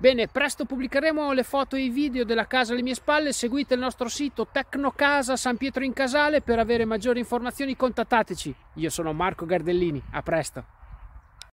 Bene, presto pubblicheremo le foto e i video della casa alle mie spalle, seguite il nostro sito Tecnocasa San Pietro in Casale per avere maggiori informazioni contattateci. Io sono Marco Gardellini, a presto!